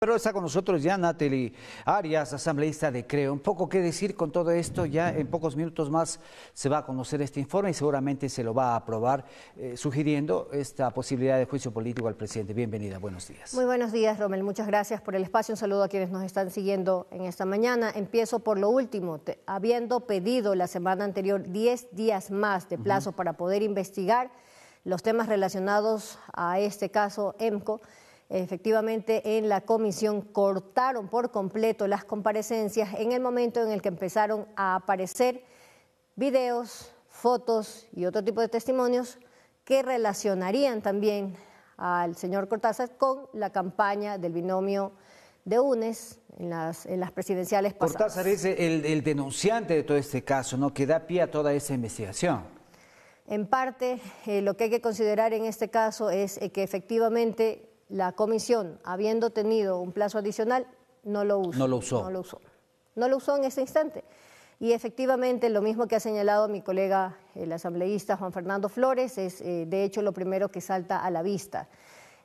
Pero está con nosotros ya Nathalie Arias, asambleísta de Creo. Un poco qué decir con todo esto, ya en pocos minutos más se va a conocer este informe y seguramente se lo va a aprobar, eh, sugiriendo esta posibilidad de juicio político al presidente. Bienvenida, buenos días. Muy buenos días, Romel. Muchas gracias por el espacio. Un saludo a quienes nos están siguiendo en esta mañana. Empiezo por lo último, habiendo pedido la semana anterior 10 días más de plazo para poder investigar los temas relacionados a este caso EMCO. Efectivamente, en la comisión cortaron por completo las comparecencias en el momento en el que empezaron a aparecer videos, fotos y otro tipo de testimonios que relacionarían también al señor Cortázar con la campaña del binomio de UNES en las, en las presidenciales pasadas. Cortázar es el, denunciante de todo este caso, ¿no? que da pie a toda esa investigación. En parte, eh, lo que hay que considerar en este caso es eh, que efectivamente la comisión, habiendo tenido un plazo adicional, no lo usó. No lo usó. No lo usó, en ese instante. Y efectivamente, lo mismo que ha señalado mi colega, el asambleísta Juan Fernando Flores, es eh, de hecho lo primero que salta a la vista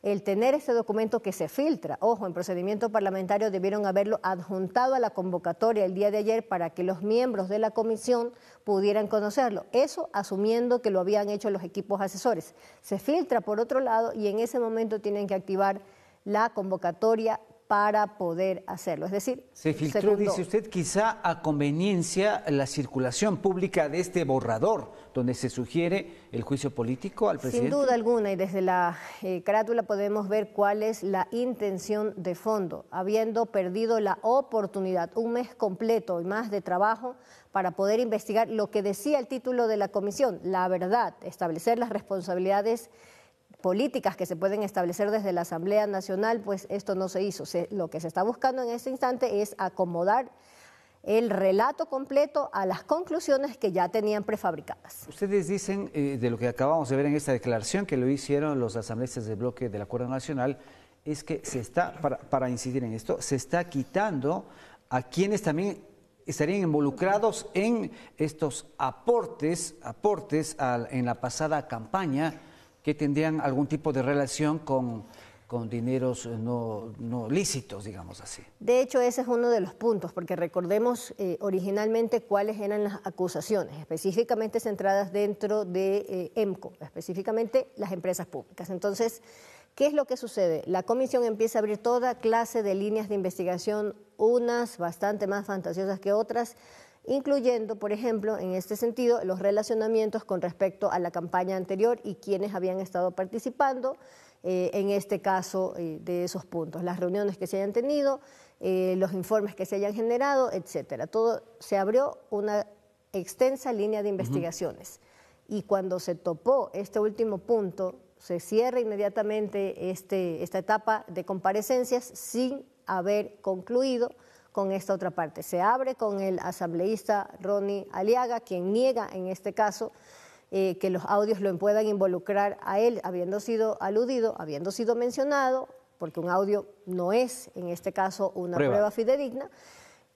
el tener este documento que se filtra, ojo, en procedimiento parlamentario debieron haberlo adjuntado a la convocatoria el día de ayer para que los miembros de la comisión pudieran conocerlo. Eso asumiendo que lo habían hecho los equipos asesores. Se filtra por otro lado y en ese momento tienen que activar la convocatoria para poder hacerlo. Es decir, se filtró, dice usted, quizá a conveniencia la circulación pública de este borrador, donde se sugiere el juicio político al presidente. Sin duda alguna, y desde la eh, carátula podemos ver cuál es la intención de fondo, habiendo perdido la oportunidad, un mes completo y más de trabajo para poder investigar lo que decía el título de la comisión, la verdad, establecer las responsabilidades políticas que se pueden establecer desde la Asamblea Nacional, pues esto no se hizo. lo que se está buscando en este instante es acomodar el relato completo a las conclusiones que ya tenían prefabricadas. Ustedes dicen, eh, de lo que acabamos de ver en esta declaración que lo hicieron los asambleístas del bloque del Acuerdo Nacional, es que se está, para, incidir en esto, se está quitando a quienes también estarían involucrados en estos aportes, aportes en la pasada campaña que tendrían algún tipo de relación con, con dineros eh, no, lícitos, digamos así. De hecho, ese es uno de los puntos, porque recordemos eh, originalmente cuáles eran las acusaciones, específicamente centradas dentro de eh, EMCO, específicamente las empresas públicas. Entonces, ¿qué es lo que sucede? La comisión empieza a abrir toda clase de líneas de investigación, unas bastante más fantasiosas que otras incluyendo, por ejemplo, en este sentido, los relacionamientos con respecto a la campaña anterior y quienes habían estado participando eh, en este caso eh, de esos puntos, las reuniones que se hayan tenido, eh, los informes que se hayan generado, etcétera. Todo se abrió una extensa línea de investigaciones. Y cuando se topó este último punto, se cierra inmediatamente este, esta etapa de comparecencias sin haber concluido con esta otra parte. Se abre con el asambleísta Ronnie Aliaga, quien niega en este caso eh, que los audios lo puedan involucrar a él, habiendo sido aludido, habiendo sido mencionado, porque un audio no es, en este caso, una prueba, fidedigna.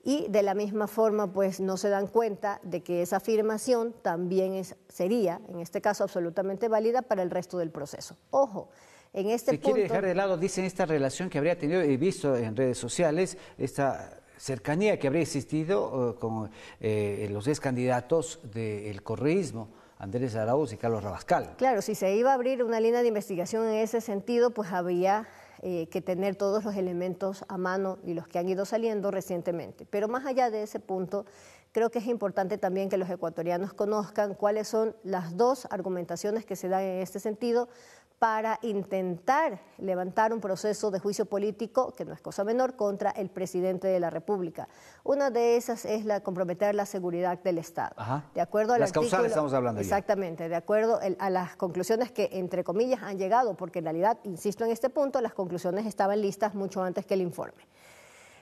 Y de la misma forma, pues no se dan cuenta de que esa afirmación también es, sería, en este caso, absolutamente válida para el resto del proceso. Ojo, en este punto... quiere dejar de lado, dicen, esta relación que habría tenido y visto en redes sociales, esta cercanía que habría existido eh, con eh, los ex candidatos del correísmo. Andrés Arauz y Carlos Rabascal. Claro, si se iba a abrir una línea de investigación en ese sentido, pues había eh, que tener todos los elementos a mano y los que han ido saliendo recientemente. Pero más allá de ese punto, creo que es importante también que los ecuatorianos conozcan cuáles son las dos argumentaciones que se dan en este sentido para intentar levantar un proceso de juicio político, que no es cosa menor, contra el presidente de la República. Una de esas es la comprometer la seguridad del Estado. De acuerdo a las estamos hablando. Exactamente, de acuerdo a las conclusiones que entre comillas han llegado, porque en realidad, insisto en este punto, las conclusiones estaban listas mucho antes que el informe.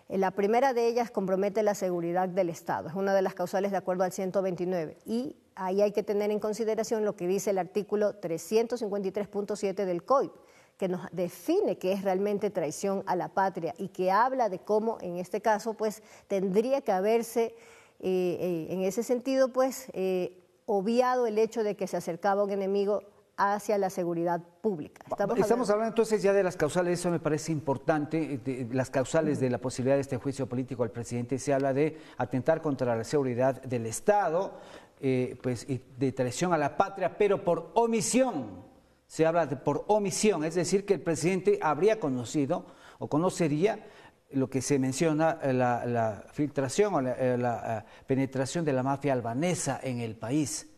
La primera de ellas compromete la seguridad del Estado, es una de las causales de acuerdo al 129 y ahí hay que tener en consideración lo que dice el artículo 353.7 del COIP, que nos define que es realmente traición a la patria y que habla de cómo en este caso pues tendría que haberse eh, eh, en ese sentido pues eh, obviado el hecho de que se acercaba un enemigo hacia la seguridad pública. Estamos, hablando... entonces ya de las causales, eso me parece importante, eh, las causales de la posibilidad de este juicio político al presidente. Se habla de atentar contra la seguridad del Estado, eh, pues de traición a la patria, pero por omisión. Se habla de por omisión, es decir, que el presidente habría conocido o conocería lo que se menciona, eh, la, filtración o la eh, penetración de la mafia albanesa en el país.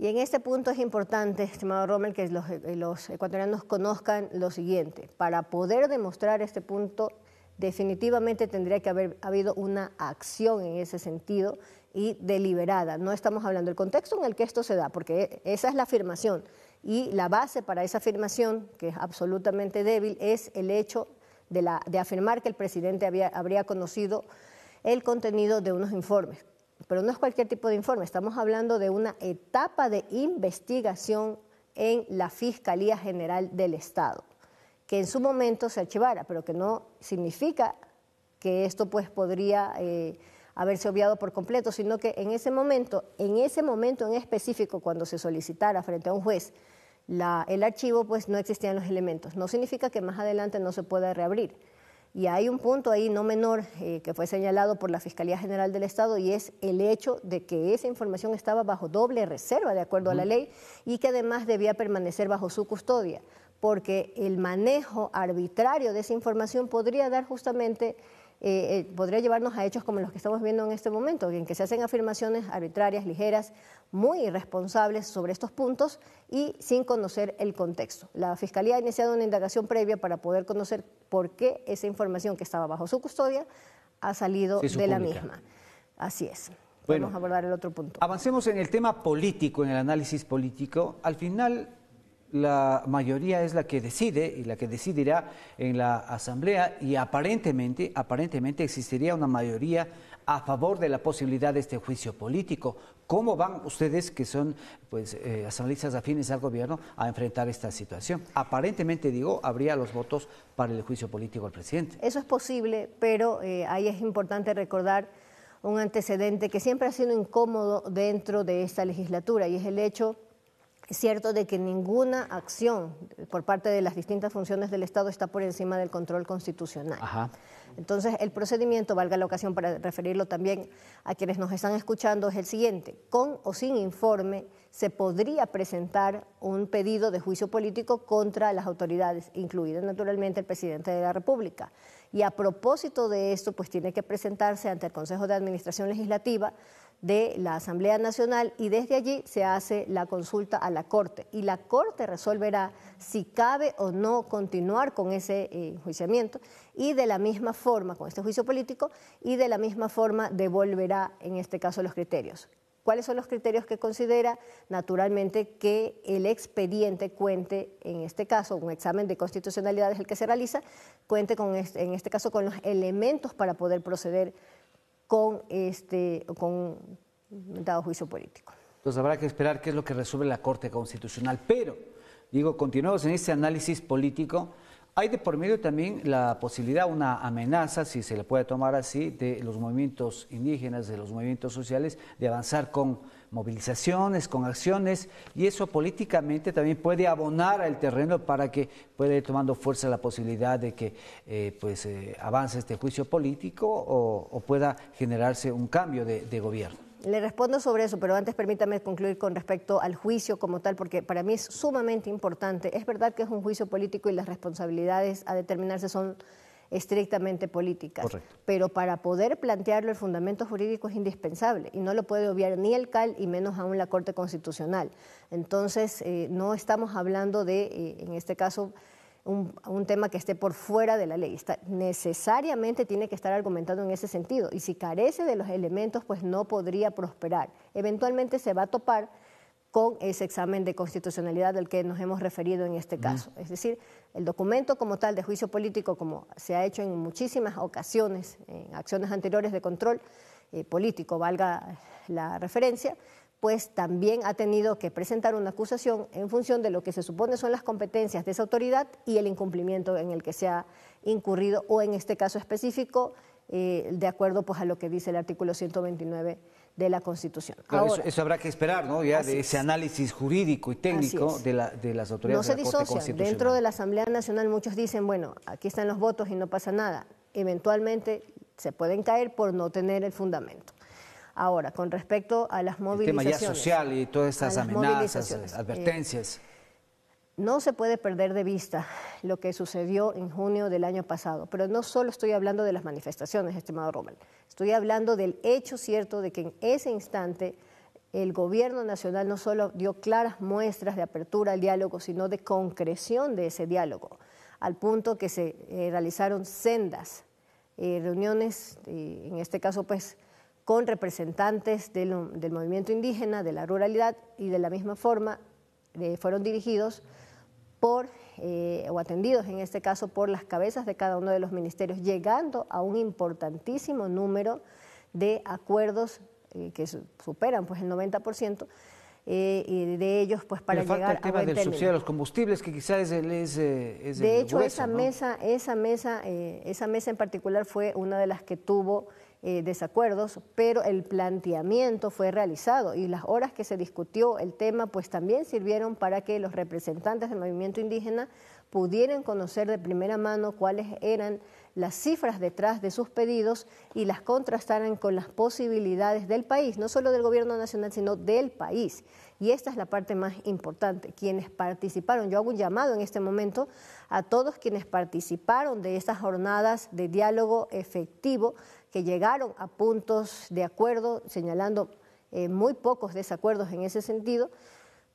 Y en este punto es importante, estimado Rommel, que los, eh, los ecuatorianos conozcan lo siguiente. Para poder demostrar este punto, definitivamente tendría que haber habido una acción en ese sentido y deliberada. No estamos hablando del contexto en el que esto se da, porque esa es la afirmación. Y la base para esa afirmación, que es absolutamente débil, es el hecho de, la, de afirmar que el presidente había, habría conocido el contenido de unos informes pero no es cualquier tipo de informe, estamos hablando de una etapa de investigación en la Fiscalía General del Estado, que en su momento se archivara, pero que no significa que esto pues podría eh, haberse obviado por completo, sino que en ese momento, en ese momento en específico, cuando se solicitara frente a un juez el archivo, pues no existían los elementos. No significa que más adelante no se pueda reabrir. Y hay un punto ahí no menor eh, que fue señalado por la Fiscalía General del Estado y es el hecho de que esa información estaba bajo doble reserva de acuerdo a la ley y que además debía permanecer bajo su custodia, porque el manejo arbitrario de esa información podría dar justamente eh, eh, podría llevarnos a hechos como los que estamos viendo en este momento, en que se hacen afirmaciones arbitrarias, ligeras, muy irresponsables sobre estos puntos y sin conocer el contexto. La Fiscalía ha iniciado una indagación previa para poder conocer por qué esa información que estaba bajo su custodia ha salido de la misma. Así es. Vamos a abordar el otro punto. Avancemos en el tema político, en el análisis político. Al final, la mayoría es la que decide y la que decidirá en la Asamblea y aparentemente, aparentemente existiría una mayoría a favor de la posibilidad de este juicio político. ¿Cómo van ustedes, que son pues, eh, afines al gobierno, a enfrentar esta situación? Aparentemente, digo, habría los votos para el juicio político al presidente. Eso es posible, pero eh, ahí es importante recordar un antecedente que siempre ha sido incómodo dentro de esta legislatura y es el hecho es cierto de que ninguna acción por parte de las distintas funciones del Estado está por encima del control constitucional. Entonces, el procedimiento, valga la ocasión para referirlo también a quienes nos están escuchando, es el siguiente. Con o sin informe se podría presentar un pedido de juicio político contra las autoridades, incluido naturalmente el presidente de la República. Y a propósito de esto, pues tiene que presentarse ante el Consejo de Administración Legislativa de la Asamblea Nacional y desde allí se hace la consulta a la Corte y la Corte resolverá si cabe o no continuar con ese eh, enjuiciamiento y de la misma forma, con este juicio político, y de la misma forma devolverá en este caso los criterios. ¿Cuáles son los criterios que considera? Naturalmente que el expediente cuente, en este caso, un examen de constitucionalidad es el que se realiza, cuente con, este, en este caso con los elementos para poder proceder con, este, con un dado juicio político. Entonces habrá que esperar qué es lo que resuelve la Corte Constitucional. Pero, digo, continuamos en este análisis político. Hay de por medio también la posibilidad, una amenaza, si se le puede tomar así, de los movimientos indígenas, de los movimientos sociales, de avanzar con movilizaciones, con acciones, y eso políticamente también puede abonar al terreno para que pueda ir tomando fuerza la posibilidad de que eh, pues, eh, avance este juicio político o, pueda generarse un cambio de gobierno. Le respondo sobre eso, pero antes permítame concluir con respecto al juicio como tal, porque para mí es sumamente importante. Es verdad que es un juicio político y las responsabilidades a determinarse son estrictamente políticas. Pero para poder plantearlo, el fundamento jurídico es indispensable y no lo puede obviar ni el CAL y menos aún la Corte Constitucional. Entonces, eh, no estamos hablando de, eh, en este caso, un, tema que esté por fuera de la ley. necesariamente tiene que estar argumentado en ese sentido. Y si carece de los elementos, pues no podría prosperar. Eventualmente se va a topar con ese examen de constitucionalidad del que nos hemos referido en este caso. Es decir, el documento como tal de juicio político, como se ha hecho en muchísimas ocasiones, en acciones anteriores de control eh, político, valga la referencia, pues también ha tenido que presentar una acusación en función de lo que se supone son las competencias de esa autoridad y el incumplimiento en el que se ha incurrido o en este caso específico, eh, de acuerdo pues, a lo que dice el artículo 129 de la Constitución. eso, habrá que esperar, ¿no? Ya de ese análisis jurídico y técnico de, las autoridades no se Corte Dentro de la Asamblea Nacional muchos dicen, bueno, aquí están los votos y no pasa nada. Eventualmente se pueden caer por no tener el fundamento. Ahora, con respecto a las movilizaciones. El tema ya social y todas estas amenazas, eh, advertencias. no se puede perder de vista lo que sucedió en junio del año pasado, pero no solo estoy hablando de las manifestaciones, estimado Roman, estoy hablando del hecho cierto de que en ese instante el gobierno nacional no solo dio claras muestras de apertura al diálogo, sino de concreción de ese diálogo, al punto que se eh, realizaron sendas, eh, reuniones, en este caso pues con representantes del, movimiento indígena, de la ruralidad y de la misma forma eh, fueron dirigidos por, eh, o atendidos en este caso por las cabezas de cada uno de los ministerios, llegando a un importantísimo número de acuerdos eh, que superan pues, el 90%. y de ellos pues para llegar a... el a del subsidio a los combustibles que quizás es el es, de hecho esa mesa esa mesa esa mesa en particular fue una de las que tuvo eh, desacuerdos, pero el planteamiento fue realizado y las horas que se discutió el tema pues también sirvieron para que los representantes del movimiento indígena pudieran conocer de primera mano cuáles eran las cifras detrás de sus pedidos y las contrastaran con las posibilidades del país, no solo del gobierno nacional, sino del país. Y esta es la parte más importante, quienes participaron. Yo hago un llamado en este momento a todos quienes participaron de estas jornadas de diálogo efectivo que llegaron a puntos de acuerdo, señalando eh, muy pocos desacuerdos en ese sentido,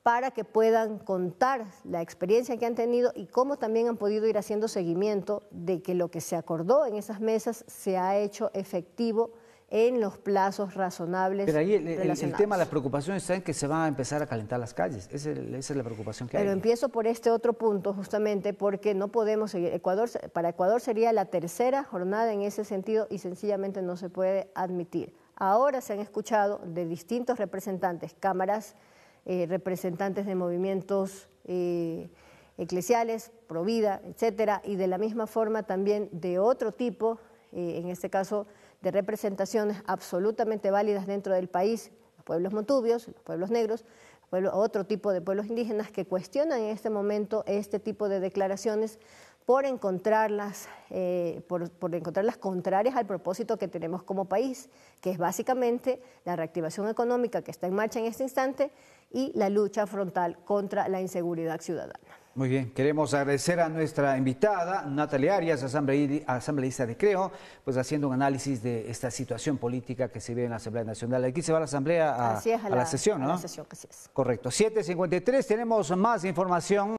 para que puedan contar la experiencia que han tenido y cómo también han podido ir haciendo seguimiento de que lo que se acordó en esas mesas se ha hecho efectivo en los plazos razonables. Pero ahí el, tema las preocupaciones en que se van a empezar a calentar las calles. Esa es, la preocupación que hay. Pero empiezo por este otro punto, justamente, porque no podemos seguir. Ecuador, para Ecuador sería la tercera jornada en ese sentido y sencillamente no se puede admitir. Ahora se han escuchado de distintos representantes, cámaras, eh, representantes de movimientos. Eh, eclesiales, provida, etcétera, y de la misma forma también de otro tipo, eh, en este caso de representaciones absolutamente válidas dentro del país, los pueblos montubios, los pueblos negros, otro tipo de pueblos indígenas que cuestionan en este momento este tipo de declaraciones por encontrarlas, eh, por, encontrarlas contrarias al propósito que tenemos como país, que es básicamente la reactivación económica que está en marcha en este instante y la lucha frontal contra la inseguridad ciudadana. Muy bien, queremos agradecer a nuestra invitada, Natalia Arias, asambleísta de Creo, pues haciendo un análisis de esta situación política que se ve en la Asamblea Nacional. Aquí se va la Asamblea a, la, sesión, ¿no? Correcto. 7.53, tenemos más información.